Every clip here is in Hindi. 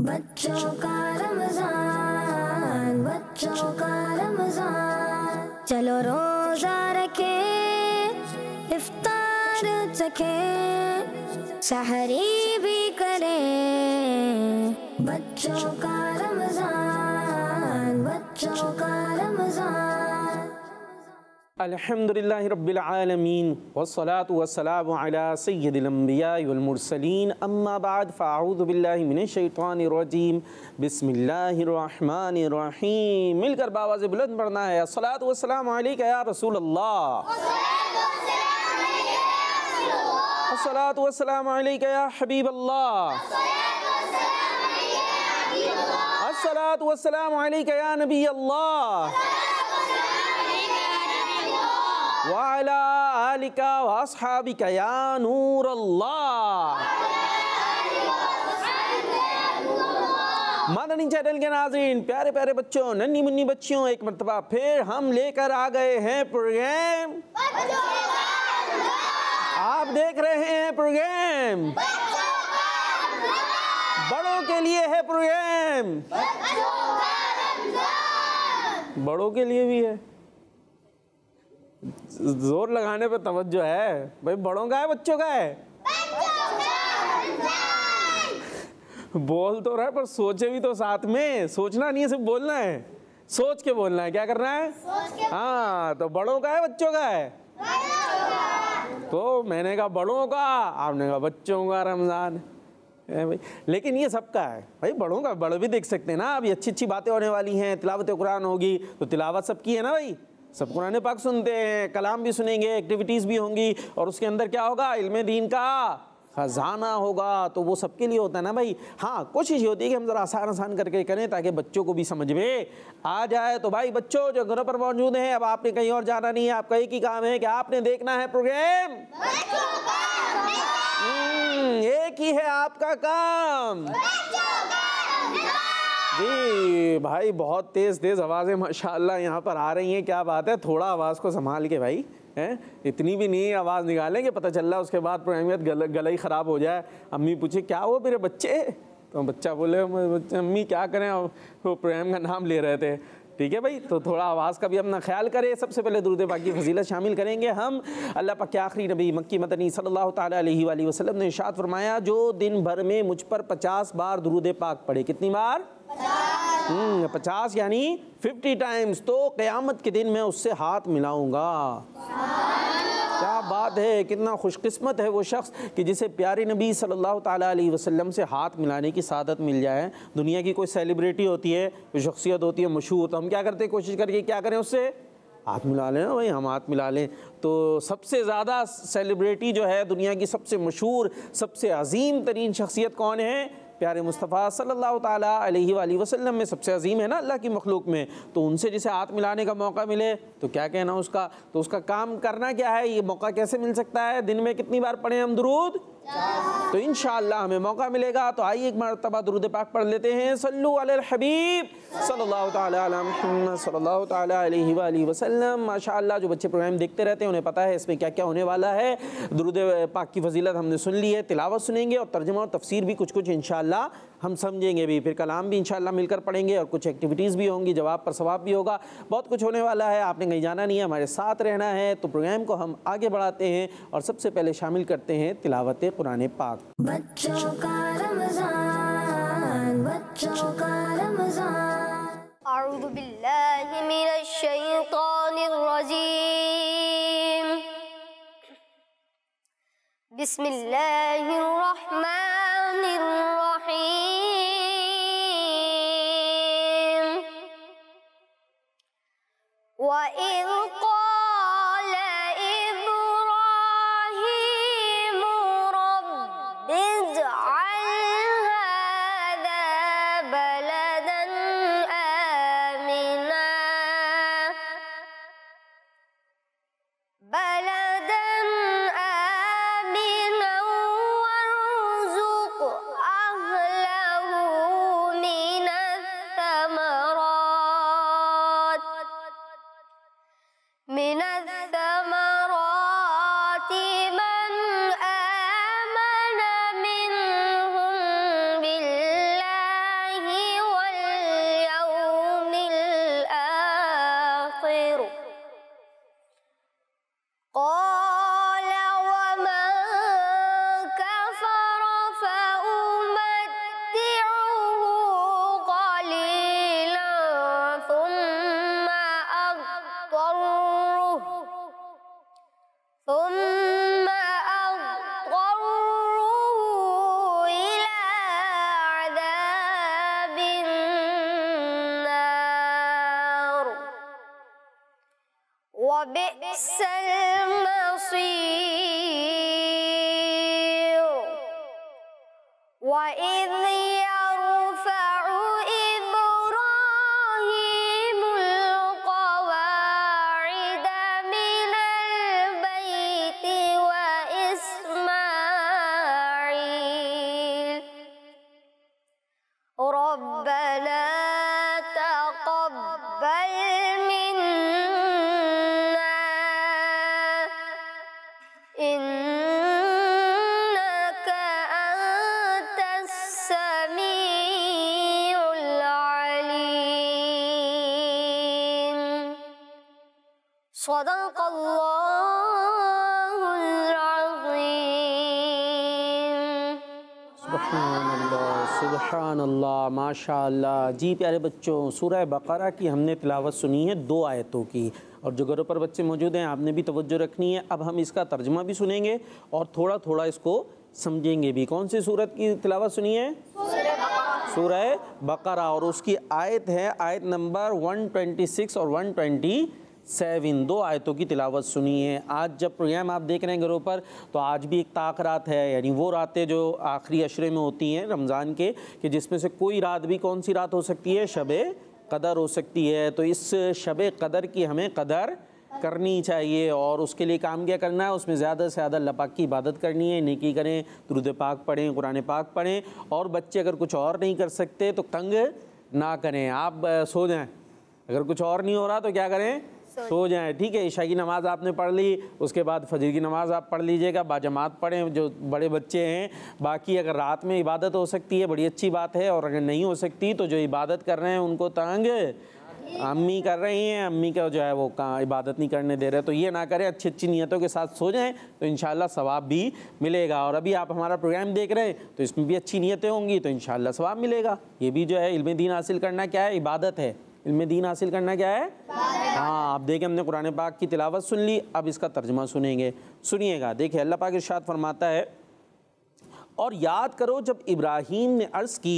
बच्चों का रमजान बच्चों का रमजान चलो रोजा रखे इफ्तार चखे सहरी भी करें बच्चों का रमजान बच्चों का रमजान الحمد لله رب العالمين والصلاة والسلام على سيد الأنبياء والمرسلين أما بعد فأعوذ بالله من الشيطان الرجيم بسم الله الرحمن الرحيم مل کر باواز سے بلند پڑھنا ہے الصلاة والسلام عليك يا رسول الله الصلاة والسلام عليك يا حبيب الله الصلاة والسلام عليك يا الله والسلام عليك يا نبي الله वाला मदनी चैनल के नाजीन प्यारे प्यारे बच्चों नन्नी मुन्नी बच्चियों एक मरतबा फिर हम लेकर आ गए हैं प्रोग्राम आप देख रहे हैं प्रोग्राम बड़ों के लिए है प्रोग्राम बड़ों के लिए भी है जोर लगाने पे तवज्जो है भाई बड़ों का है बच्चों का है बोल तो रहा है पर सोचे भी तो साथ में सोचना नहीं है सिर्फ बोलना है सोच के बोलना है क्या करना है हाँ तो बड़ों का है बच्चों का है तो मैंने कहा बड़ों का आपने कहा बच्चों का रमज़ान भाई लेकिन ये सबका है भाई बड़ों का बड़े भी देख सकते हैं ना अभी अच्छी अच्छी बातें होने वाली हैं तिलावत कुरान होगी तो तिलावत सबकी है ना भाई सब कुरान पाक सुनते हैं कलाम भी सुनेंगे एक्टिविटीज़ भी होंगी और उसके अंदर क्या होगा इल्म दीन का ख़जाना होगा तो वो सबके लिए होता है ना भाई हाँ कोशिश ये होती है कि हम ज़रा आसान आसान करके करें ताकि बच्चों को भी समझ में आ जाए तो भाई बच्चों जो घरों पर मौजूद हैं अब आपने कहीं और जाना नहीं है आपका एक ही काम है कि आपने देखना है प्रोग्राम हम्म, एक ही है आपका काम जी भाई बहुत तेज़ तेज़ आवाज़ें माशाल्लाह यहाँ पर आ रही हैं क्या बात है थोड़ा आवाज़ को संभाल के भाई हैं इतनी भी नहीं आवाज़ निकालेंगे पता चल रहा उसके बाद प्रोग्रामियत गल, गला ही ख़राब हो जाए अम्मी पूछे क्या हो मेरे बच्चे तो बच्चा बोले बच्चे अम्मी क्या करें वो प्रेम का नाम ले रहे थे ठीक है भाई तो थोड़ा आवाज़ का भी अपना ख्याल करें सबसे पहले दुरुद की फजीलत शामिल करेंगे हम अल्लाह पाक के आखिरी नबी मक्की मदनी सल्लल्लाहु अलैहि वसल्लम ने इशात फरमाया जो दिन भर में मुझ पर पचास बार दुरुद पाक पढ़े कितनी बार पचास हम्म, यानी फिफ्टी टाइम्स तो क्यामत के दिन मैं उससे हाथ मिलाऊँगा क्या बात है कितना खुशकस्मत है वो शख्स कि जिसे प्यारे नबी सल्लल्लाहु अलैहि वसल्लम से हाथ मिलाने की सादत मिल जाए दुनिया की कोई सेलिब्रिटी होती है कोई शख्सियत होती है मशहूर तो हम क्या करते हैं कोशिश करके क्या करें उससे हाथ मिला लें भाई हम हाथ मिला लें तो सबसे ज़्यादा सेलिब्रिटी जो है दुनिया की सबसे मशहूर सबसे अजीम तरीन शख्सियत कौन है प्यारे मुस्तफ़ा सल्लल्लाहु अलैहि वसल्लम में सबसे अजीम है ना अल्लाह की मखलूक में तो उनसे जिसे हाथ मिलाने का मौका मिले तो क्या कहना उसका तो उसका काम करना क्या है ये मौका कैसे मिल सकता है दिन में कितनी बार पढ़ें हम दरूद तो इन हमें मौका मिलेगा तो आइए एक मरतबा दरुद पाक पढ़ लेते हैं हबीब सल्लल्लाहु जो बच्चे प्रोग्राम देखते रहते हैं उन्हें पता है इसमें क्या क्या होने वाला है दरुद पाक की फजीलत हमने सुन ली है तिलावत सुनेंगे और तर्जमा और तफसीर भी कुछ कुछ इन हम समझेंगे भी फिर कलाम भी इंशाल्लाह मिलकर पढ़ेंगे और कुछ एक्टिविटीज़ भी होंगी जवाब पर सवाब भी होगा बहुत कुछ होने वाला है आपने कहीं जाना नहीं है हमारे साथ रहना है तो प्रोग्राम को हम आगे बढ़ाते हैं और सबसे पहले शामिल करते हैं तिलावत कुरान पाक بسم الله الرحمن सुबहान माशा जी प्यारे बच्चों सूरह बकरा की हमने तिलावत सुनी है दो आयतों की और जो घरों पर बच्चे मौजूद हैं आपने भी तवज्जो रखनी है अब हम इसका तर्जमा भी सुनेंगे और थोड़ा थोड़ा इसको समझेंगे भी कौन सी सूरत की तिलावत सुनी है सूरह बकरा और उसकी आयत है आयत नंबर 126 और सैव इन दो आयतों की तिलावत सुनी है आज जब प्रोग्राम आप देख रहे हैं घरों पर तो आज भी एक ताक रात है यानी वो रातें जो आखिरी अशरे में होती हैं रमज़ान के कि जिसमें से कोई रात भी कौन सी रात हो सकती है शब कदर हो सकती है तो इस शब कदर की हमें कदर करनी चाहिए और उसके लिए काम क्या करना है उसमें ज़्यादा से ज़्यादा लपाक की इबादत करनी है नेकी करें दुरुद पाक पढ़ें कुरान पाक पढ़ें और बच्चे अगर कुछ और नहीं कर सकते तो तंग ना करें आप सो जाएं अगर कुछ और नहीं हो रहा तो क्या करें सो जाएं ठीक है ईशा की नमाज़ आपने पढ़ ली उसके बाद फजर की नमाज़ आप पढ़ लीजिएगा बाजमात पढ़ें जो बड़े बच्चे हैं बाकी अगर रात में इबादत हो सकती है बड़ी अच्छी बात है और अगर नहीं हो सकती तो जो इबादत कर रहे हैं उनको तंग अम्मी कर रही हैं अम्मी का जो है वो कहाँ इबादत नहीं करने दे रहे तो ये ना करें अच्छी अच्छी नीयतों के साथ सो जाएं तो इन सवाब भी मिलेगा और अभी आप हमारा प्रोग्राम देख रहे हैं तो इसमें भी अच्छी नीयतें होंगी तो इन सवाब मिलेगा ये भी जो है इल्म दीन हासिल करना क्या है इबादत है इल्म दीन हासिल करना क्या है हाँ आप देखें हमने कुरान पाक की तिलावत सुन ली अब इसका तर्जमा सुनेंगे सुनिएगा देखिए अल्लाह पाक इरशाद फरमाता है और याद करो जब इब्राहिम ने अर्ज़ की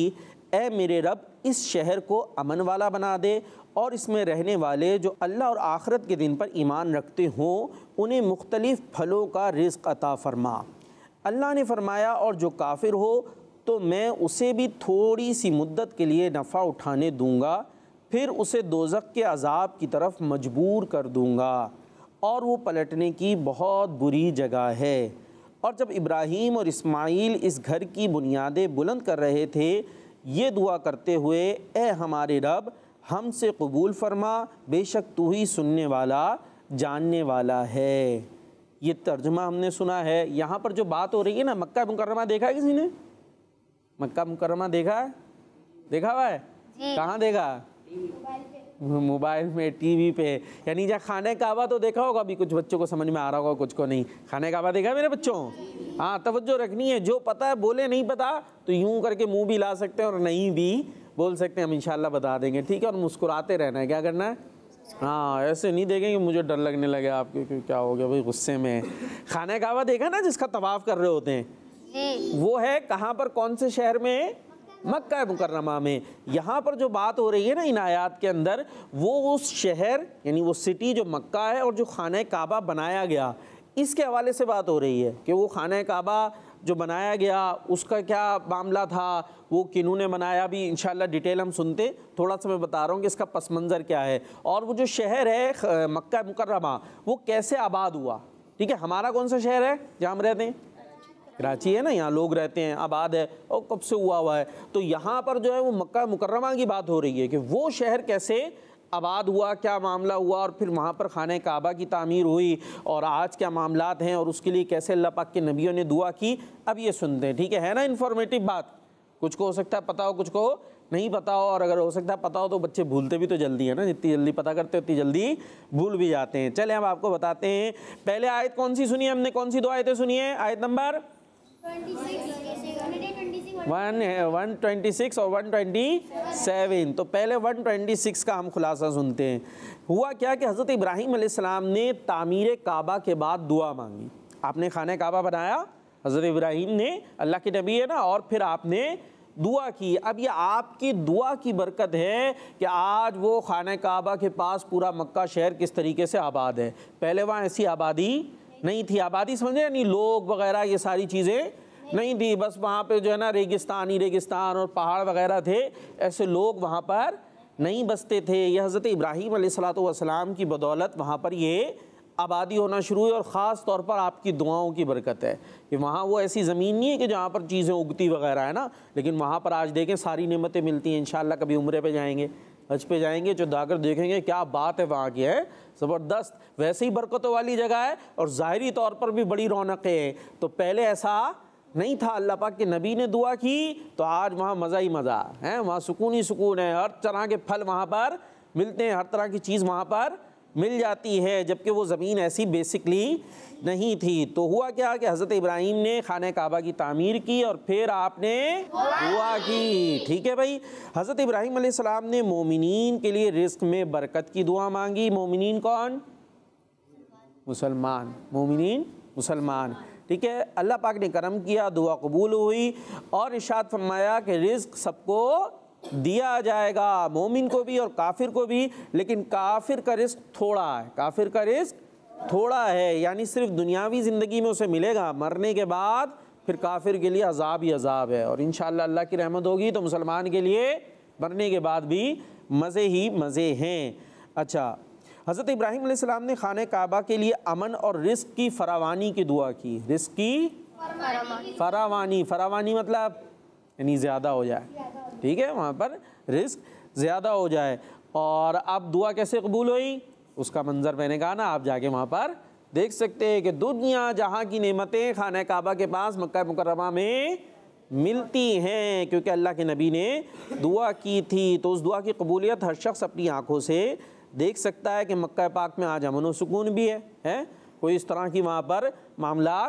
ए मेरे रब इस शहर को अमन वाला बना दे और इसमें रहने वाले जो अल्लाह और आखरत के दिन पर ईमान रखते हों उन्हें मुख्तलिफ़ फलों का रिस्क अता फरमा अल्लाह ने फरमाया और जो काफिर हो तो मैं उसे भी थोड़ी सी मुद्दत के लिए नफ़ा उठाने दूँगा फिर उसे दोजक के अजाब की तरफ मजबूर कर दूँगा और वो पलटने की बहुत बुरी जगह है और जब इब्राहीम और इस्माइल इस घर की बुनियादें बुलंद कर रहे थे ये दुआ करते हुए ए हमारे रब हमसे कबूल फरमा बेशक तू ही सुनने वाला जानने वाला है ये तर्जमा हमने सुना है यहाँ पर जो बात हो रही है ना मक्का मुकरमा देखा है किसी ने मक्का मुकरमा देखा है देखा हुआ है कहाँ देखा मोबाइल में टीवी पे यानी जहाँ खाने काबा तो देखा होगा अभी कुछ बच्चों को समझ में आ रहा होगा कुछ को नहीं खाने काबा देखा है मेरे बच्चों हाँ तवज्जो रखनी है जो पता है बोले नहीं पता तो यूं करके मुंह भी ला सकते हैं और नहीं भी बोल सकते हैं हम इंशाल्लाह बता देंगे ठीक है और मुस्कुराते रहना है क्या करना है हाँ ऐसे नहीं देखेंगे मुझे डर लगने लगे आपके क्या हो गया भाई गुस्से में खाने काबा देखा ना जिसका तवाफ़ कर रहे होते हैं वो है कहाँ पर कौन से शहर में मक्का मुकरमा में यहाँ पर जो बात हो रही है ना इन आयात के अंदर वो उस शहर यानी वो सिटी जो मक्का है और जो खाना काबा बनाया गया इसके हवाले से बात हो रही है कि वो खाना काबा जो बनाया गया उसका क्या मामला था वो किनू ने बनाया भी इन डिटेल हम सुनते थोड़ा सा मैं बता रहा हूँ कि इसका पस मंज़र क्या है और वो जो शहर है मक्का मुकरमा वो कैसे आबाद हुआ ठीक है हमारा कौन सा शहर है जहाँ हम रहते हैं कराची है ना यहाँ लोग रहते हैं आबाद है और कब से हुआ हुआ है तो यहाँ पर जो है वो मक्का मुकर्रमा की बात हो रही है कि वो शहर कैसे आबाद हुआ क्या मामला हुआ और फिर वहाँ पर खाने काबा की तमीर हुई और आज क्या मामला हैं और उसके लिए कैसे अल्लाह पाक के नबियों ने दुआ की अब ये सुनते हैं ठीक है है ना इन्फॉर्मेटिव बात कुछ को हो सकता है पता हो कुछ को नहीं पता हो और अगर हो सकता है पता हो तो बच्चे भूलते भी तो जल्दी है ना जितनी जल्दी पता करते उतनी जल्दी भूल भी जाते हैं चले हम आपको बताते हैं पहले आयत कौन सी सुनी हमने कौन सी दो आयतें सुनी है आयत नंबर और सेवन तो पहले वन ट्वेंटी सिक्स का हम खुलासा सुनते हैं हुआ क्या कि हज़रत इब्राहिम अलैहिस्सलाम ने तामीर काबा के बाद दुआ मांगी आपने खाने काबा बनाया हज़रत इब्राहिम ने अल्लाह के नबी है ना और फिर आपने दुआ की अब ये आपकी दुआ की बरकत है कि आज वो खाने काबा के पास पूरा मक्का शहर किस तरीके से आबाद है पहले वहाँ ऐसी आबादी नहीं थी आबादी समझे नहीं लोग वगैरह ये सारी चीज़ें नहीं थी बस वहाँ पे जो है ना रेगिस्तानी रेगिस्तान और पहाड़ वगैरह थे ऐसे लोग वहाँ पर नहीं बसते थे यह हज़रत इब्राहिम सलाम की बदौलत वहाँ पर ये आबादी होना शुरू हुई और ख़ास तौर पर आपकी दुआओं की बरकत है कि वहाँ वो ऐसी ज़मीन नहीं है कि जहाँ पर चीज़ें उगती वगैरह है ना लेकिन वहाँ पर आज देखें सारी नमतें मिलती हैं इन कभी उम्र पर जाएंगे हज पे जाएंगे जो दाकर देखेंगे क्या बात है वहाँ की है ज़बरदस्त वैसे ही बरकतों वाली जगह है और ज़ाहरी तौर पर भी बड़ी रौनकें हैं तो पहले ऐसा नहीं था अल्लाह पाक के नबी ने दुआ की तो आज वहाँ मज़ा ही मज़ा है वहाँ सुकून ही सुकून है हर तरह के फल वहाँ पर मिलते हैं हर तरह की चीज़ वहाँ पर मिल जाती है जबकि वो ज़मीन ऐसी बेसिकली नहीं थी तो हुआ क्या कि हज़रत इब्राहिम ने खान काबा की तामीर की और फिर आपने दुआ की ठीक है भाई हज़रत इब्राहिम सलाम ने मोमिन के लिए रिस्क में बरकत की दुआ मांगी मोमिन कौन मुसलमान मोमिन मुसलमान ठीक है अल्लाह पाक ने करम किया दुआ कबूल हुई और इशाद फरमाया कि रिस्क सबको दिया जाएगा मोमिन को भी और काफिर को भी लेकिन काफिर का रिस्क थोड़ा है काफिर का रिस्क थोड़ा है यानी सिर्फ दुनियावी ज़िंदगी में उसे मिलेगा मरने के बाद फिर काफिर के लिए अजाब ही अजाब है और इन अल्लाह की रहमत होगी तो मुसलमान के लिए मरने के बाद भी मज़े ही मज़े हैं अच्छा हज़रत इब्राहिम सलाम ने खान काबा के लिए अमन और रिस्क की फरावानी की दुआ की रिस्क की फरावानी फरावानी मतलब यानी ज़्यादा हो जाए ठीक है वहाँ पर रिस्क ज़्यादा हो जाए और अब दुआ कैसे कबूल हुई उसका मंज़र मैंने कहा ना आप जाके वहाँ पर देख सकते हैं कि दुनिया जहाँ की नेमतें खाना काबा के पास मक्का मुकरमा में मिलती हैं क्योंकि अल्लाह के नबी ने दुआ की थी तो उस दुआ की कबूलियत हर शख्स अपनी आँखों से देख सकता है कि मक्का पाक में आज अमन व सुकून भी है है? कोई इस तरह की वहाँ पर मामला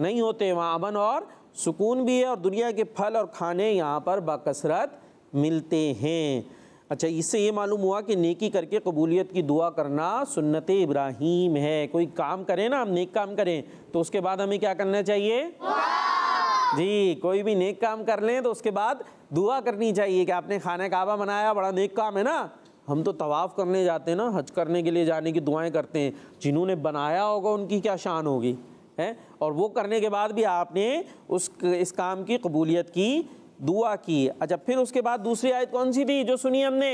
नहीं होते वहाँ अमन और सुकून भी है और दुनिया के फल और खाने यहाँ पर बकसरत मिलते हैं अच्छा इससे ये मालूम हुआ कि नेकी करके कबूलियत की दुआ करना सुन्नत इब्राहिम है कोई काम करें ना हम नेक काम करें तो उसके बाद हमें क्या करना चाहिए जी कोई भी नेक काम कर लें तो उसके बाद दुआ करनी चाहिए कि आपने खाना काबा बनाया बड़ा नेक काम है ना हम तो तवाफ़ करने जाते हैं ना हज करने के लिए जाने की दुआएं करते हैं जिन्होंने बनाया होगा उनकी क्या शान होगी हैं और वो करने के बाद भी आपने उस इस काम की कबूलियत की दुआ की अच्छा फिर उसके बाद दूसरी आयत कौन सी थी जो सुनी हमने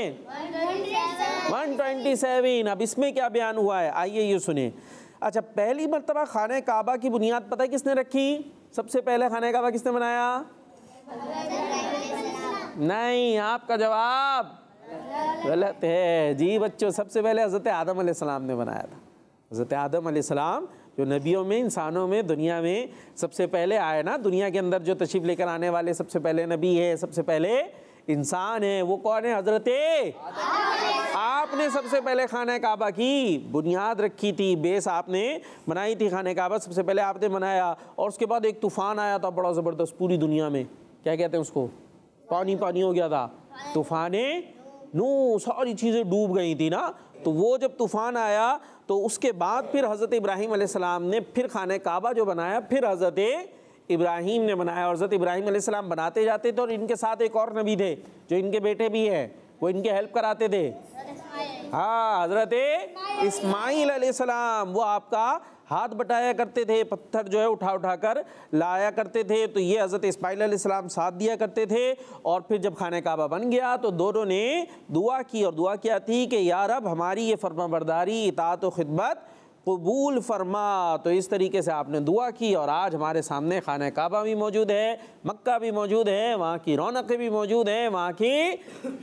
127 अब इसमें क्या बयान हुआ है आइए ये सुने अच्छा पहली मरतबा खाना काबा की बुनियाद पता है किसने रखी सबसे पहले खाना काबा किसने बनाया नहीं आपका जवाब गलत है जी बच्चों सबसे पहले हज़रत आदम सलाम ने बनाया था हज़रत आदम सलाम जो नबियों में इंसानों में दुनिया में सबसे पहले आए ना दुनिया के अंदर जो तशीफ लेकर आने वाले सबसे पहले नबी है सबसे पहले इंसान है वो कौन है हजरत आपने सबसे पहले खाना काबा की बुनियाद रखी थी बेस आपने बनाई थी खाना काबा सबसे पहले आपने बनाया और उसके बाद एक तूफ़ान आया था बड़ा ज़बरदस्त पूरी दुनिया में क्या कहते हैं उसको पानी पानी हो गया था तूफ़ान नू सारी चीज़ें डूब गई थी ना तो वो जब तूफ़ान आया तो उसके बाद फिर हज़रत इब्राहिम सलाम ने फिर खान काबा जो बनाया फिर हज़रत इब्राहीम ने बनाया और हज़रत इब्राहिम सलाम बनाते जाते थे और इनके साथ एक और नबी थे जो इनके बेटे भी हैं वो इनके हेल्प कराते थे हाँ हज़रत इसमाही सलाम वो आपका हाथ बटाया करते थे पत्थर जो है उठा उठा कर लाया करते थे तो ये हज़रत इसमाईल सलाम साथ दिया करते थे और फिर जब खाना काबा बन गया तो दोनों ने दुआ की और दुआ किया थी कि यार अब हमारी ये फर्मा बरदारी इतात व खिदमत कबूल फरमा तो इस तरीके से आपने दुआ की और आज हमारे सामने खाना काबा भी मौजूद है मक्का भी मौजूद है वहाँ की रौनकें भी मौजूद हैं वहाँ की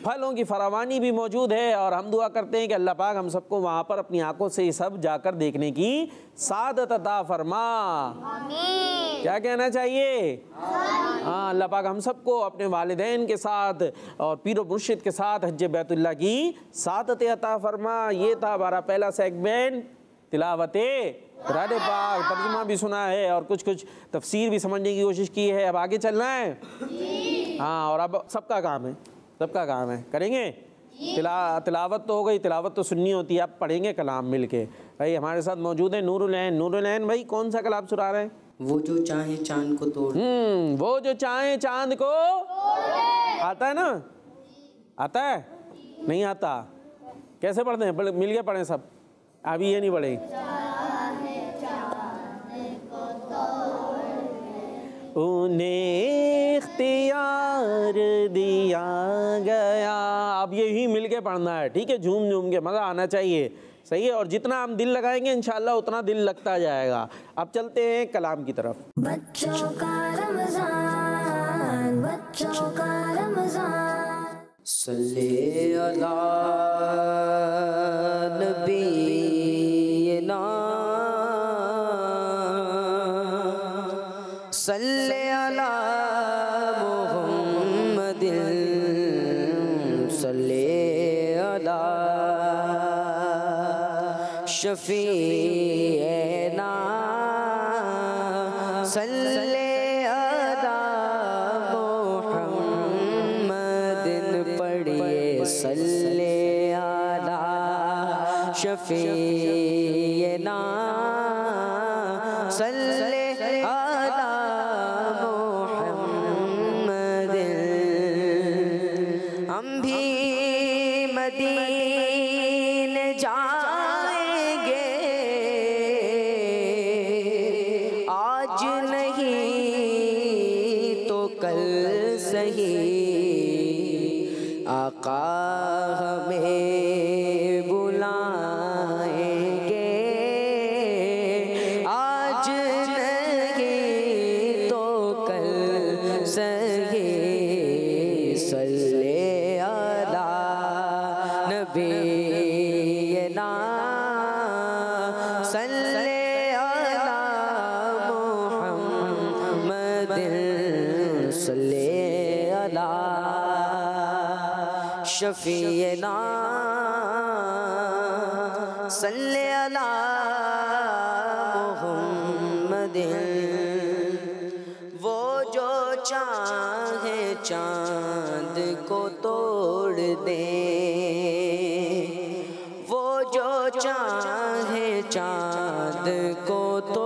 फलों की फरावानी भी मौजूद है और हम दुआ करते हैं कि अल्लाह पाक हम सबको वहाँ पर अपनी आंखों से ये सब जाकर देखने की सादत अता फरमा क्या कहना चाहिए हाँ अल्लाह पाक हम सबको अपने वालदेन के साथ और पीर मुर्शिद के साथ हज बैतुल्ला की सादत अता फरमा ये था हमारा पहला सेगमेंट तिलावत राधे पाक तर्जमा भी सुना है और कुछ कुछ तफसीर भी समझने की कोशिश की है अब आगे चलना है हाँ और अब सबका काम है सबका काम है करेंगे तिला तिलावत तो हो गई तिलावत तो सुननी होती है आप पढ़ेंगे कलाम मिल के भाई हमारे साथ मौजूद है नूरुलैन नूरुलैन भाई कौन सा कलाम सुना रहे हैं वो जो चाहे चांद को तोड़ हम्म वो जो चाहे चांद को आता है ना आता है नहीं आता कैसे पढ़ते हैं मिल के पढ़े सब अभी ये नहीं बढ़ेगी उन्हें दिया गया अब यही मिल के पढ़ना है ठीक है झूम झूम के मज़ा आना चाहिए सही है और जितना हम दिल लगाएंगे इनशाला उतना दिल लगता जाएगा अब चलते हैं कलाम की तरफ बच्चों का रमजान बच्चों का रमजान शफी ना जो चाहे चांद को तो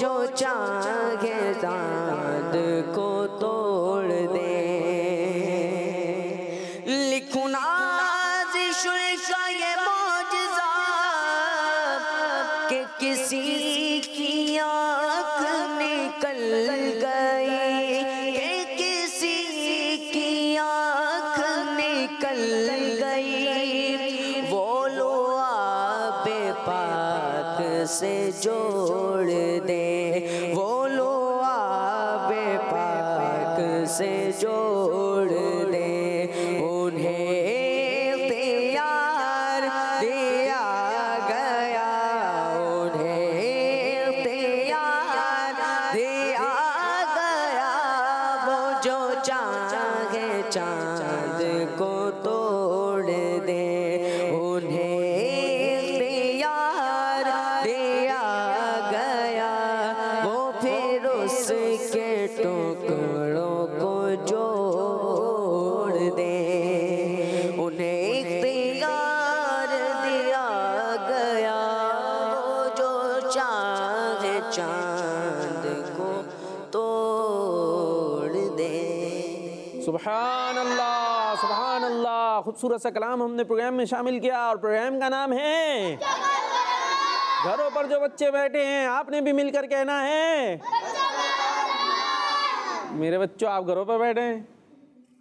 जो चाहे सुबहान अल्लाह सुबहान अल्लाह खूबसूरत सा कलाम हमने प्रोग्राम में शामिल किया और प्रोग्राम का नाम है घरों पर जो बच्चे बैठे हैं आपने भी मिलकर कहना है मेरे बच्चों आप घरों पर बैठे हैं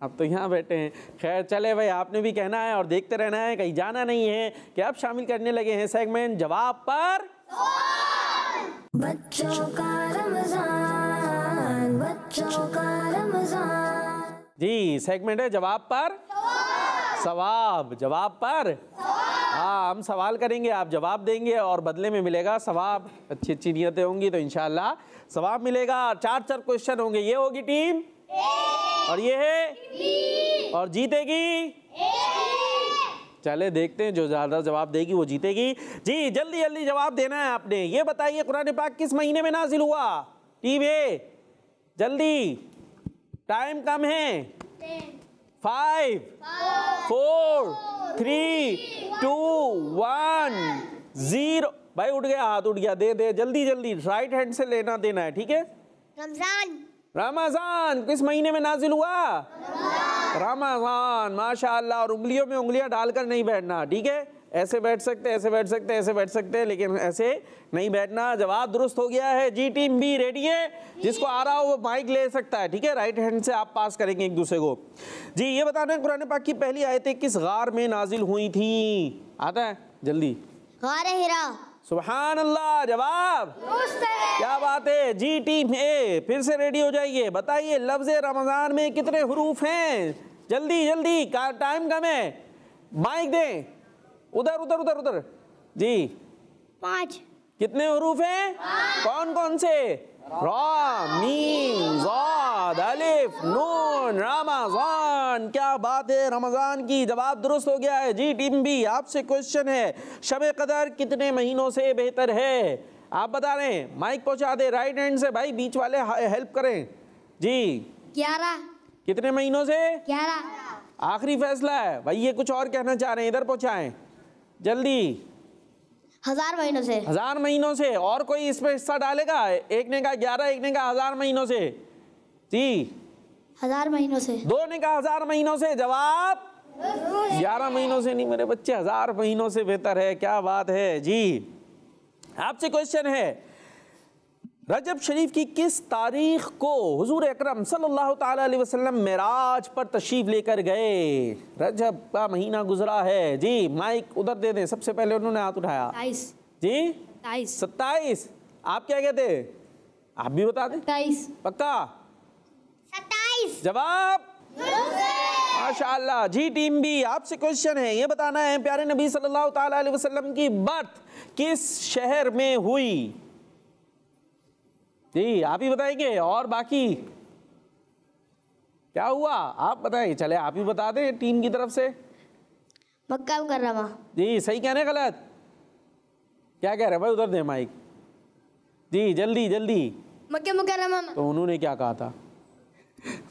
आप तो यहाँ बैठे हैं खैर चले भाई आपने भी कहना है और देखते रहना है कहीं जाना नहीं है कि आप शामिल करने लगे हैं सेगमेंट जवाब पर बच्चों का रमजान बच्चों का रमजान जी सेगमेंट है जवाब पर सवाब जवाब पर हाँ हम सवाल करेंगे आप जवाब देंगे और बदले में मिलेगा सवाब अच्छी अच्छी नीयतें होंगी तो इनशाला सवाब मिलेगा चार चार क्वेश्चन होंगे ये होगी टीम और ये है और जीतेगी चले देखते हैं जो ज़्यादा जवाब देगी वो जीतेगी जी जल्दी जल्दी जवाब देना है आपने ये बताइए कुरान पाक किस महीने में नाजिल हुआ टीम ए जल्दी टाइम कम है five four three two one zero भाई उठ गया हाथ उठ गया दे दे जल्दी जल्दी राइट हैंड से लेना देना है ठीक है रमजान रमजान किस महीने में नाजिल हुआ रामाजान माशाल्लाह और उंगलियों में उंगलियां डालकर नहीं बैठना ठीक है ऐसे बैठ सकते ऐसे बैठ सकते ऐसे बैठ सकते हैं लेकिन ऐसे नहीं बैठना जवाब दुरुस्त हो गया है जी टीम बी रेडी है जिसको आ रहा हो वो माइक ले सकता है ठीक है राइट हैंड से आप पास करेंगे एक दूसरे को जी ये बताना है कुरान पाक की पहली आयतें किस गार में नाजिल हुई थी आता है जल्दी सुबहान अल्लाह जवाब क्या बात है जी टीम ए फिर से रेडी हो जाइए बताइए लफ्ज़ रमज़ान में कितने हरूफ हैं जल्दी जल्दी टाइम कम है माइक दें उधर उधर उधर उधर जी पांच कितने हरूफ हैं कौन कौन से रा मीम जाद अलिफ नून रमजान क्या बात है रमजान की जवाब दुरुस्त हो गया है जी टीम भी आपसे क्वेश्चन है शब कदर कितने महीनों से बेहतर है आप बता रहे हैं माइक पहुंचा दे राइट हैंड से भाई बीच वाले हेल्प करें जी ग्यारह कितने महीनों से ग्यारह आखिरी फैसला है भाई ये कुछ और कहना चाह रहे हैं इधर पहुंचाएं जल्दी हजार महीनों से हजार महीनों से और कोई इसमें हिस्सा डालेगा एक ने कहा ग्यारह एक ने कहा हजार महीनों से जी हजार महीनों से दो ने कहा हजार महीनों से जवाब ग्यारह महीनों से नहीं मेरे बच्चे हजार महीनों से बेहतर है क्या बात है जी आपसे क्वेश्चन है रजब शरीफ की किस तारीख को हुजूर अकरम सल्लल्लाहु अलैहि वसल्लम मेराज पर तशरीफ़ लेकर गए रजब का महीना गुजरा है जी माइक उधर दे दें सबसे पहले उन्होंने हाथ उठाया जी सत्ताईस आप क्या कहते आप भी बता दें पक्का सत्ताईस जवाब माशाल्लाह जी टीम भी आपसे क्वेश्चन है ये बताना है प्यारे नबी सल्लल्लाहु अलैहि वसल्लम की बर्थ किस शहर में हुई जी आप ही बताएंगे और बाकी क्या हुआ आप बताएं चले आप ही बता दें टीम की तरफ से रहा मुकर्रमा जी सही कहने गलत क्या कह रहे भाई उधर दे माइक जी जल्दी जल्दी मक्का मुकर्रमा तो उन्होंने क्या कहा था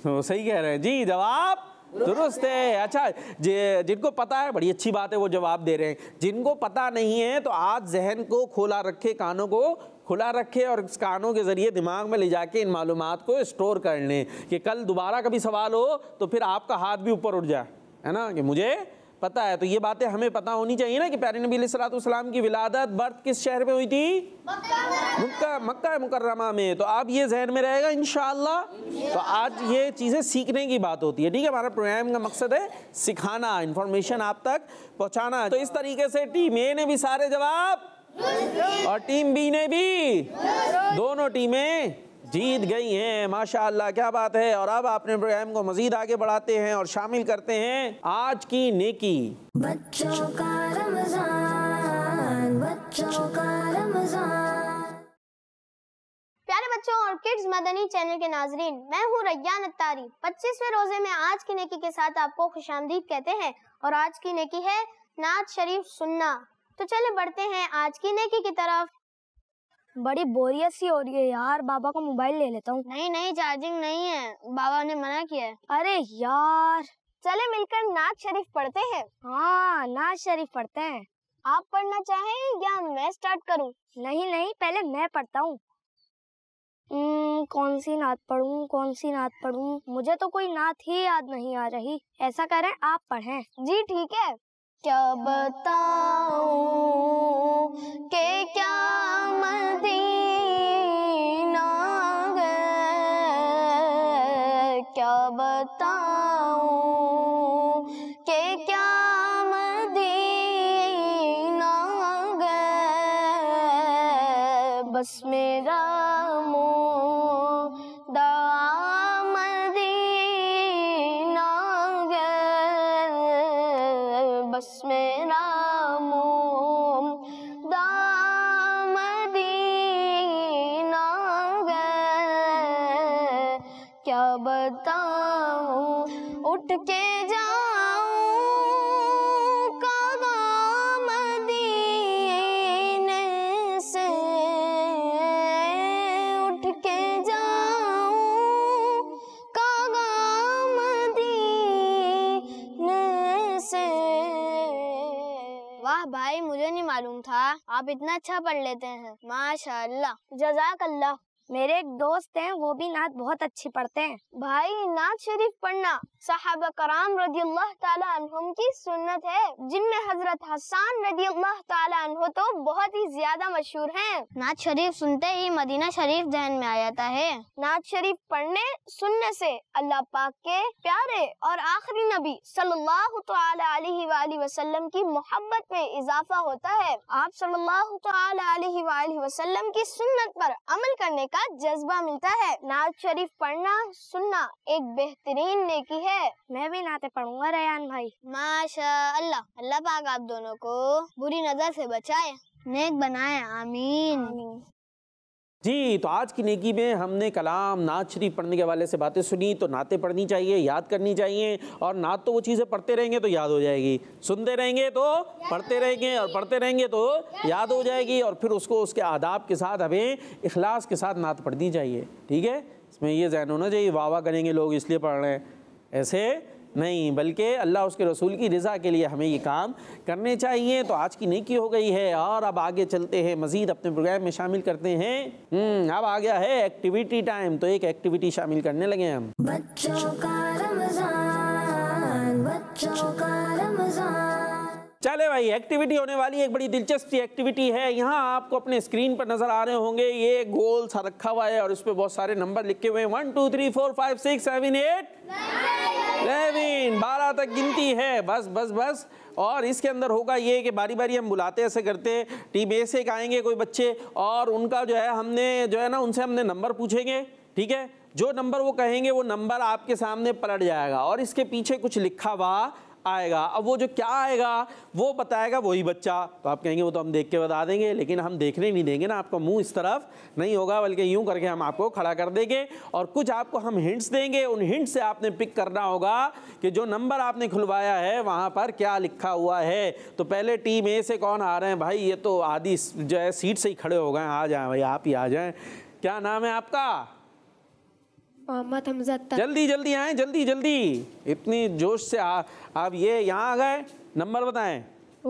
तो सही कह रहे हैं जी जवाब दुरुस्त है अच्छा जिनको पता है बड़ी अच्छी बात है वो जवाब दे रहे हैं जिनको पता नहीं है तो आज जहन को खोला रखे कानों को खुला रखें और इस कानों के ज़रिए दिमाग में ले जाके इन मालूम को स्टोर कर लें कि कल दोबारा कभी सवाल हो तो फिर आपका हाथ भी ऊपर उठ जाए है ना कि मुझे पता है तो ये बातें हमें पता होनी चाहिए ना कि प्यारे नबी सलाम की विलादत बर्थ किस शहर में हुई थी मक्का मक्का मुकर्रमा में तो आप ये जहन में रहेगा इन तो आज ये चीज़ें सीखने की बात होती है ठीक है हमारा प्रोग्राम का मकसद है सिखाना इन्फॉर्मेशन आप तक पहुँचाना तो इस तरीके से टीम ए ने भी सारे जवाब और टीम बी ने भी दोनों टीमें जीत गई हैं माशाल्लाह क्या बात है और अब अपने प्रोग्राम को मजीद आगे बढ़ाते हैं और शामिल करते हैं आज की नेकी बच्चों का रमजान बच्चों का रमजान प्यारे बच्चों और किड्स मदनी चैनल के नाजरीन मैं हूँ रैयान अतारी पच्चीसवे रोजे में आज की नेकी के साथ आपको खुश कहते हैं और आज की नेकी है नाज शरीफ सुनना तो चले बढ़ते हैं आज की नेकी की तरफ बड़ी बोरियत सी हो रही है यार बाबा का मोबाइल ले लेता हूँ नहीं नहीं चार्जिंग नहीं है बाबा ने मना किया है अरे यार चले मिलकर नाज शरीफ पढ़ते हैं हाँ नाज शरीफ पढ़ते हैं आप पढ़ना चाहें या मैं स्टार्ट करूँ नहीं नहीं पहले मैं पढ़ता हूँ हम्म, कौन सी नात पढ़ू कौन सी नात पढ़ू मुझे तो कोई नात ही याद नहीं आ रही ऐसा करें आप पढ़ें जी ठीक है क्या बताऊं के क्या मदीना है क्या बताऊं के क्या मदीना है बस मेरा इतना अच्छा पढ़ लेते हैं माशाल्लाह जजाक अल्लाह मेरे एक दोस्त हैं वो भी नात बहुत अच्छी पढ़ते हैं भाई नात शरीफ पढ़ना साहब कराम रजी अल्लाह की सुन्नत है जिनमें हजरत हसान रजी अल्लाह तो बहुत ही ज्यादा मशहूर हैं। नात शरीफ सुनते ही मदीना शरीफ जहन में आ जाता है नात शरीफ पढ़ने सुनने से अल्लाह पाक के प्यारे और आखिरी नबी सल्लल्लाहु अलैहि वसल्लम की मोहब्बत में इजाफा होता है आप सल्लल्लाहु अलैहि वसल्लम की सुन्नत पर अमल करने का का जज्बा मिलता है नाज शरीफ पढ़ना सुनना एक बेहतरीन नेकी है मैं भी नाते पढ़ूंगा रयान भाई माशा अल्लाह अल्लाह पाक आप दोनों को बुरी नजर से बचाए नेक बनाए आमीन, आमीन। जी तो आज की नेकी में हमने कलाम नात शरीफ पढ़ने के वाले से बातें सुनी तो नातें पढ़नी चाहिए याद करनी चाहिए और नात तो वो चीज़ें पढ़ते रहेंगे तो याद हो जाएगी सुनते रहेंगे तो पढ़ते रहेंगे और पढ़ते रहेंगे तो याद हो जाएगी और फिर उसको उसके आदाब के साथ हमें अखलास के साथ नात पढ़नी चाहिए ठीक है इसमें यह जहन होना चाहिए वाह वाह करेंगे लोग इसलिए पढ़ रहे हैं ऐसे नहीं बल्कि अल्लाह उसके रसूल की रज़ा के लिए हमें ये काम करने चाहिए तो आज की नेकी हो गई है और अब आगे चलते हैं मज़ीद अपने प्रोग्राम में शामिल करते हैं हम्म, अब आ गया है एक्टिविटी टाइम तो एक एक्टिविटी शामिल करने लगे हम चले भाई एक्टिविटी होने वाली एक बड़ी दिलचस्प एक्टिविटी है यहाँ आपको अपने स्क्रीन पर नजर आ रहे होंगे ये गोल सा रखा हुआ है और इस पर बहुत सारे नंबर लिखे हुए हैं one two three four five six seven eight eleven बारह तक गिनती है बस बस बस और इसके अंदर होगा ये कि बारी बारी हम बुलाते ऐसे करते टीम ए से आएंगे कोई बच्चे और उनका जो है हमने जो है ना उनसे हमने नंबर पूछेंगे ठीक है जो नंबर वो कहेंगे वो नंबर आपके सामने पलट जाएगा और इसके पीछे कुछ लिखा हुआ आएगा अब वो जो क्या आएगा वो बताएगा वही बच्चा तो आप कहेंगे वो तो हम देख के बता देंगे लेकिन हम देखने नहीं देंगे ना आपका मुंह इस तरफ नहीं होगा बल्कि यूं करके हम आपको खड़ा कर देंगे और कुछ आपको हम हिंट्स देंगे उन हिंट से आपने पिक करना होगा कि जो नंबर आपने खुलवाया है वहाँ पर क्या लिखा हुआ है तो पहले टीम ए से कौन आ रहे हैं भाई ये तो आधी जो है सीट से ही खड़े हो गए आ जाएँ भाई आप ही आ जाएँ क्या नाम है आपका मोहम्मद हमजा जल्दी जल्दी आए जल्दी जल्दी इतनी जोश से आ, आप ये यहाँ आ गए नंबर बताएं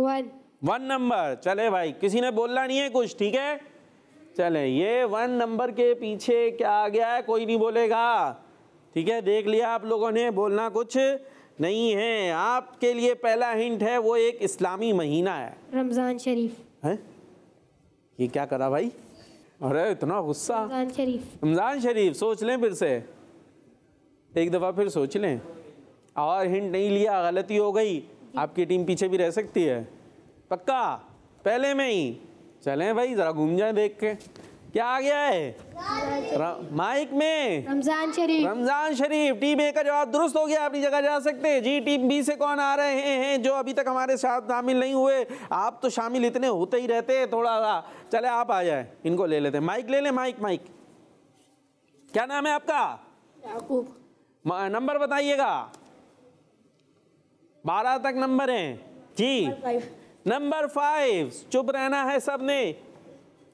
वन वन नंबर चले भाई किसी ने बोलना नहीं है कुछ ठीक है चले ये वन नंबर के पीछे क्या आ गया है कोई नहीं बोलेगा ठीक है देख लिया आप लोगों ने बोलना कुछ नहीं है आपके लिए पहला हिंट है वो एक इस्लामी महीना है रमज़ान शरीफ है ये क्या करा भाई अरे इतना गुस्सा रमज़ान शरीफ रमज़ान शरीफ सोच लें फिर से एक दफ़ा फिर सोच लें और हिंट नहीं लिया गलती हो गई आपकी टीम पीछे भी रह सकती है पक्का पहले में ही चलें भाई ज़रा घूम जाएं देख के क्या आ गया है माइक में रमजान शरीफ रमजान शरीफ टीम ए का जवाब दुरुस्त हो गया अपनी जगह जा सकते हैं जी टीम बी से कौन आ रहे हैं जो अभी तक हमारे साथ शामिल नहीं हुए आप तो शामिल इतने होते ही रहते हैं थोड़ा सा चले आप आ जाए इनको ले लेते हैं माइक ले लें माइक माइक क्या नाम है आपका नंबर बताइएगा बारह तक नंबर है जी नंबर फाइव चुप रहना है सबने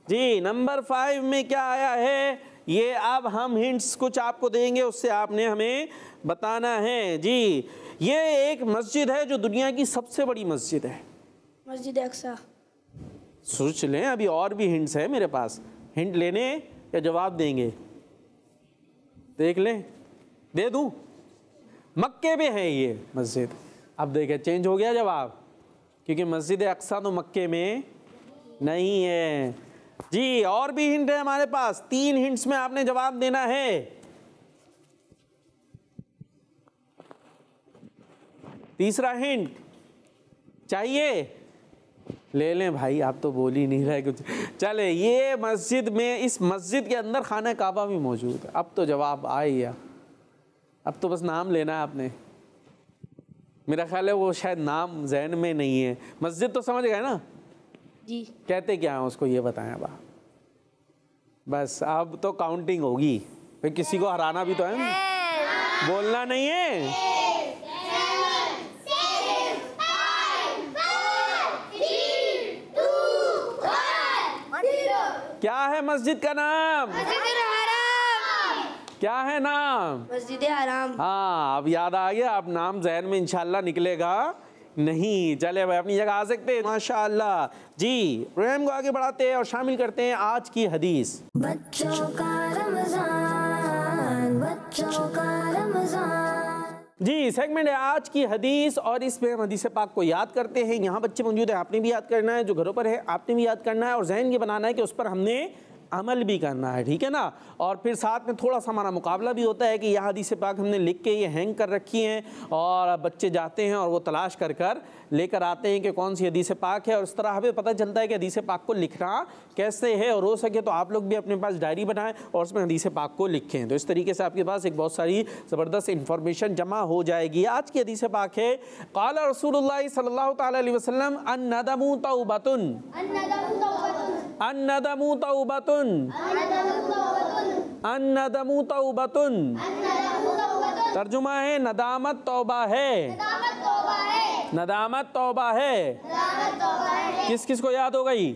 जी नंबर फाइव में क्या आया है ये अब हम हिंट्स कुछ आपको देंगे उससे आपने हमें बताना है जी ये एक मस्जिद है जो दुनिया की सबसे बड़ी मस्जिद है मस्जिद अक्सा सोच लें अभी और भी हिंट्स हैं मेरे पास हिंट लेने या जवाब देंगे देख लें दे दूँ मक्के में है ये मस्जिद अब देखें चेंज हो गया जवाब क्योंकि मस्जिद अक्सा तो मक्के में नहीं है जी और भी हिंट है हमारे पास तीन हिंट्स में आपने जवाब देना है तीसरा हिंट चाहिए ले लें भाई आप तो बोल ही नहीं रहे कुछ चले ये मस्जिद में इस मस्जिद के अंदर खाना काबा भी मौजूद है अब तो जवाब आ ही गया अब तो बस नाम लेना है आपने मेरा ख्याल है वो शायद नाम जहन में नहीं है मस्जिद तो समझ गए ना जी कहते क्या हैं उसको ये बताएं अब बस अब तो काउंटिंग होगी फिर किसी को हराना भी तो है ना बोलना नहीं है क्या है मस्जिद का नाम क्या है नाम मस्जिद हराम हाँ अब याद आ गया अब नाम जहन में इंशाल्लाह निकलेगा नहीं चले भाई अपनी जगह आ सकते हैं माशाल्लाह जी प्रोग्राम को आगे बढ़ाते हैं और शामिल करते हैं आज की हदीस बच्चों का रमजान बच्चों का रमजान जी सेगमेंट है आज की हदीस और इसमें हम हदीस पाक को याद करते हैं यहाँ बच्चे मौजूद हैं आपने भी याद करना है जो घरों पर है आपने भी याद करना है और जहन ये बनाना है कि उस पर हमने अमल भी करना है ठीक है ना और फिर साथ में थोड़ा सा हमारा मुकाबला भी होता है कि यह हदीस पाक हमने लिख के ये हैंग कर रखी हैं और बच्चे जाते हैं और वो तलाश कर कर लेकर आते हैं कि कौन सी हदीस पाक है और इस तरह हमें पता चलता है कि हदीस पाक को लिखना कैसे है और हो सके तो आप लोग भी अपने पास डायरी बनाएं और उसमें हदीस पाक को लिखें तो इस तरीके से आपके पास एक बहुत सारी ज़बरदस्त इन्फॉर्मेशन जमा हो जाएगी आज की हदीस पाक है काला रसूल सल्ला तसलम अन नदमू तौबतन अन नदमू तौबतुन अन तौबतुन तर्जुमा है नदामत तौबा है नदामत तौबा है किस किस को याद हो गई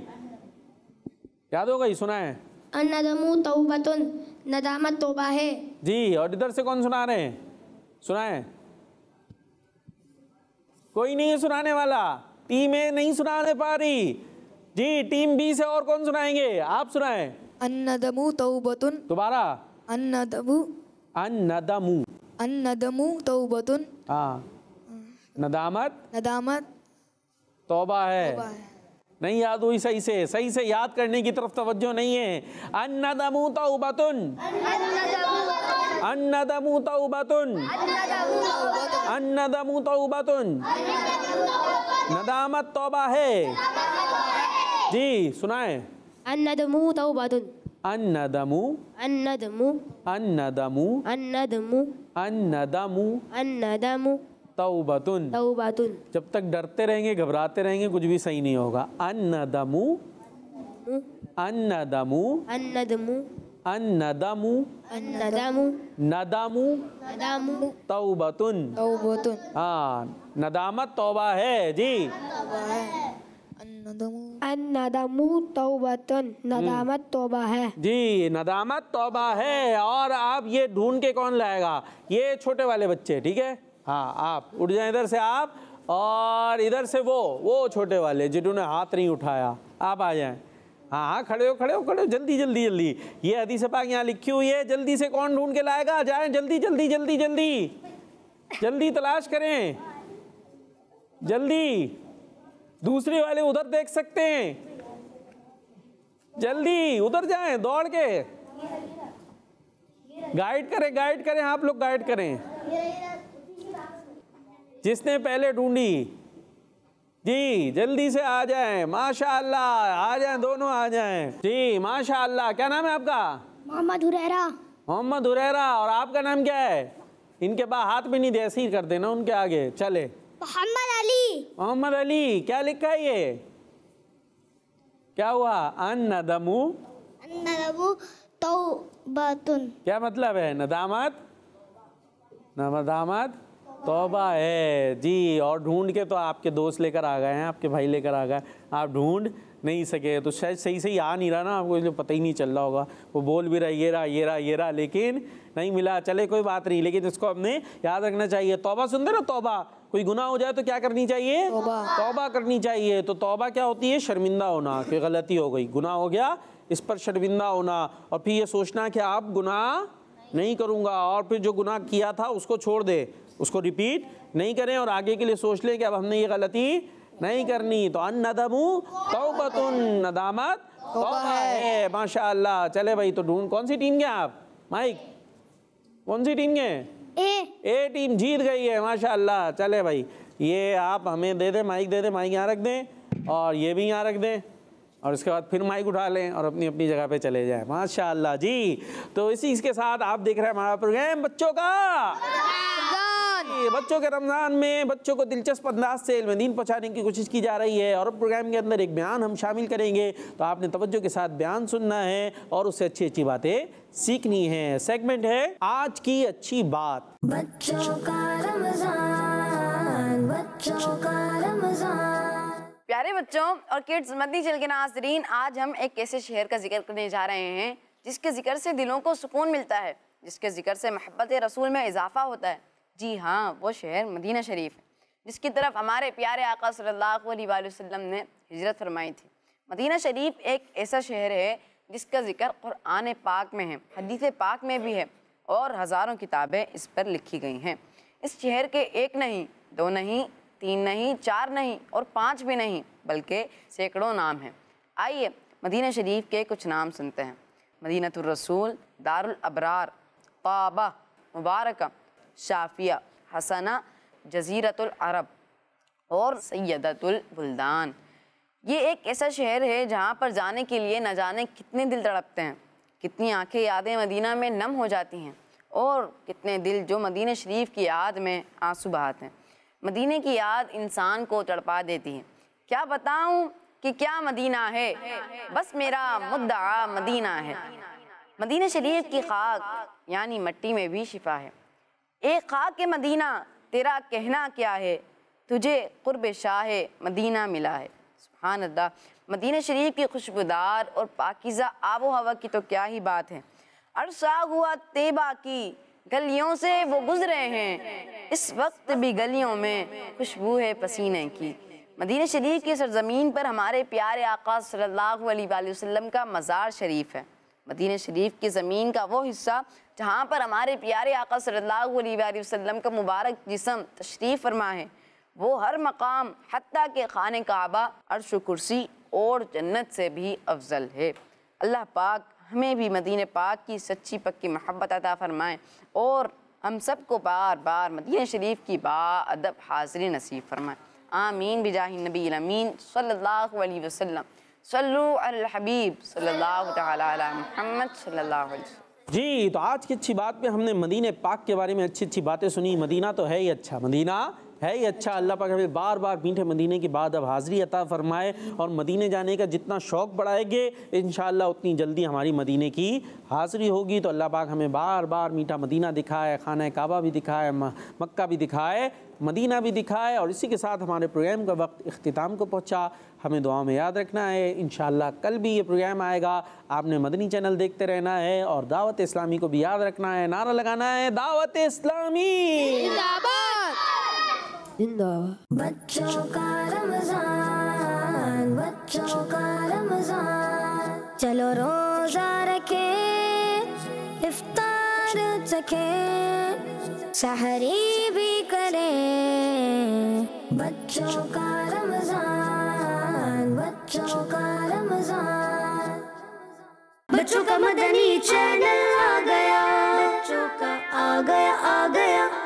याद हो गई सुना है अन तौबतुन नदामत तौबा है जी और इधर से कौन सुना रहे हैं सुना है कोई नहीं सुनाने वाला टीमें नहीं सुनाने पा रही जी टीम बी से और कौन सुनाएंगे आप सुनाए अन्नदमु तौबतुन दोबारा अन्नदमु अन्नदमु अन्नदमु तौबतुन हाँ नदामत नदामत तौबा है, तौबा है। नहीं याद हुई सही से सही से याद करने की तरफ तवज्जो नहीं है अन्नदमु तौबतुन अन्नदमु तौबतुन अन्नदमु तौबतुन नदामत तौबा है जी सुनाए अन्नदमु तौबतुन अन्नदमु अन्नदमु अन्नदमु अन्नदमु अन्नदमु अन्नदमु तौबतुन तौबतुन जब तक डरते रहेंगे घबराते रहेंगे कुछ भी सही नहीं होगा अन्नदमु अन्नदमु अन्नदमु अन्नदमु अन्नदमु नदमु नदमु तौबतुन तौबतुन हाँ नदामत तौबा है जी नदामत तोबा है जी नदामत तोबा है और आप ये ढूंढ के कौन लाएगा ये छोटे वाले बच्चे ठीक है हाँ आप उठ जाए इधर से आप और इधर से वो वो छोटे वाले जिन्होंने हाथ नहीं उठाया आप आ जाए हाँ हाँ खड़े हो खड़े हो खड़े हो जल्दी जल्दी जल्दी ये हदीस पाक यहाँ लिखी हुई है जल्दी से कौन ढूंढ के लाएगा जाए जल्दी जल्दी जल्दी जल्दी जल्दी तलाश करें जल्दी दूसरे वाले उधर देख सकते हैं जल्दी उधर जाएं दौड़ के गाइड करें गाइड करें आप लोग गाइड करें जिसने पहले ढूंढी जी जल्दी से आ जाएं माशाल्लाह आ जाएं दोनों आ जाएं जी माशाल्लाह क्या नाम है आपका मोहम्मद हुरैरा मोहम्मद हुरैरा और आपका नाम क्या है इनके बाद हाथ भी नहीं दे ऐसे ही कर देना उनके आगे चले मोहम्मद अली मोहम्मद अली क्या लिखा है ये क्या हुआ अन नदमू नदमू तो क्या मतलब है नदामत नदामत तोबा है जी और ढूंढ के तो आपके दोस्त लेकर आ गए हैं आपके भाई लेकर आ गए आप ढूंढ नहीं सके तो शायद सही सही आ नहीं रहा ना आपको इसलिए पता ही नहीं चल रहा होगा वो बोल भी रहा ये रहा ये रहा ये रहा लेकिन नहीं मिला चले कोई बात नहीं लेकिन इसको हमने याद रखना चाहिए तोबा सुनते ना तोबा कोई गुनाह हो जाए तो क्या करनी चाहिए तोबा करनी चाहिए तो तौबा क्या होती है शर्मिंदा होना कि गलती हो गई गुनाह हो गया इस पर शर्मिंदा होना और फिर ये सोचना कि आप गुनाह नहीं करूँगा और फिर जो गुनाह किया था उसको छोड़ दे उसको रिपीट नहीं करें और आगे के लिए सोच लें कि अब हमने ये गलती नहीं करनी तो अन नदमू तोबतुन नदामत माशा चले भाई तो ढूंढ कौन सी टीम के आप माइक कौन सी टीम के ए टीम जीत गई है माशाल्लाह चले भाई ये आप हमें दे दें माइक दे दें माइक यहाँ रख दें और ये भी यहाँ रख दें और उसके बाद फिर माइक उठा लें और अपनी अपनी जगह पे चले जाएं माशाल्लाह जी तो इसी इसके साथ आप देख रहे हैं हमारा प्रोग्राम बच्चों का रही बच्चों के रमज़ान में बच्चों को दिलचस्प अंदाज से दिन पहुँचाने की कोशिश की जा रही है और प्रोग्राम के अंदर एक बयान हम शामिल करेंगे तो आपने तवज्जो के साथ बयान सुनना है और उससे अच्छी अच्छी बातें सीखनी है सेगमेंट है आज की अच्छी बात बच्चों का रमजान बच्चों का रमजान प्यारे बच्चों और किड्स मदनी चल के नाजरीन आज हम एक ऐसे शहर का जिक्र करने जा रहे हैं जिसके जिक्र से दिलों को सुकून मिलता है जिसके जिक्र से महब्बत रसूल में इजाफा होता है जी हाँ वो शहर मदीना शरीफ है जिसकी तरफ हमारे प्यारे आका सल्लल्लाहु अलैहि वसल्लम ने हिजरत फरमाई थी मदीना शरीफ एक ऐसा शहर है जिसका ज़िक्र क़ुरान पाक में है हदीस पाक में भी है और हज़ारों किताबें इस पर लिखी गई हैं इस शहर के एक नहीं दो नहीं तीन नहीं चार नहीं और पाँच भी नहीं बल्कि सैकड़ों नाम हैं आइए मदीना शरीफ के कुछ नाम सुनते हैं मदीनतरसूल दारुल अबरार ताबा मुबारक शाफिया हसना जजीरतुल अरब और सैदतुल ये एक ऐसा शहर है जहाँ पर जाने के लिए न जाने कितने दिल तड़पते हैं कितनी आंखें यादें मदीना में नम हो जाती हैं और कितने दिल जो मदीना शरीफ की याद में आंसू बहाते हैं मदीने की याद इंसान को तड़पा देती है क्या बताऊं कि क्या मदीना है बस मेरा मुद्दा मदीना है मदीना शरीफ की खाक यानी मट्टी में भी शिफा है ए खाक मदीना तेरा कहना क्या है तुझे क़ुरब शाह मदीना मिला है सुबहान अल्लाह मदीना शरीफ की खुशबुदार और पाकिज़ा आबो हवा की तो क्या ही बात है अरसा हुआ तेबा की गलियों से वो गुजरे हैं इस वक्त भी गलियों में खुशबू है पसीने की मदीना शरीफ की सरजमीन पर हमारे प्यारे आका सल्लल्लाहु अलैहि वसल्लम का मज़ार शरीफ है मदीना शरीफ की ज़मीन का वो हिस्सा जहाँ पर हमारे प्यारे आका सल्लल्लाहु अलैहि वसल्लम का मुबारक जिसम तशरीफ़ फरमा है वो हर मकाम हती के खान काबा अरश कुर्सी और जन्नत से भी अफजल है अल्लाह पाक हमें भी मदीन पाक की सच्ची पक्की महब्बत अता फ़रमाएँ और हम सब को बार बार मदीन शरीफ की बादब हाजिरी नसीब फरमाएँ आमीन बिजाही नबी अमीन सल्लल्लाहु अलैहि वसल्लम अल हबीब सल्लल्लाहु तआला अला मुहम्मद सल्लल्लाहु अलैहि वसल्लम जी तो आज की अच्छी बात में हमने मदीने पाक के बारे में अच्छी अच्छी बातें सुनी मदीना तो है ही अच्छा मदीना है ही अच्छा अल्लाह पाक हमें बार बार मीठे मदीने के बाद अब हाज़िरी अता फ़रमाए और मदीने जाने का जितना शौक़ बढ़ाएंगे इन उतनी जल्दी हमारी मदीने की हाज़िरी होगी तो अल्लाह पाक हमें बार बार मीठा मदीना दिखाए खाना काबा भी दिखाए मक्का भी दिखाए मदीना भी दिखाए और इसी के साथ हमारे प्रोग्राम का वक्त अख्ताम को पहुँचा हमें दुआ में याद रखना है इन कल भी ये प्रोग्राम आएगा आपने मदनी चैनल देखते रहना है और दावत इस्लामी को भी याद रखना है नारा लगाना है दावत इस्लामी जिंदाबाद बच्चों का रमजान बच्चों का रमजान चलो रोजा रखे इफ्तार चखे सहरी भी करें बच्चों का रमजान बच्चों का रमजान बच्चों का मदनी चैनल आ गया बच्चों का आ गया आ गया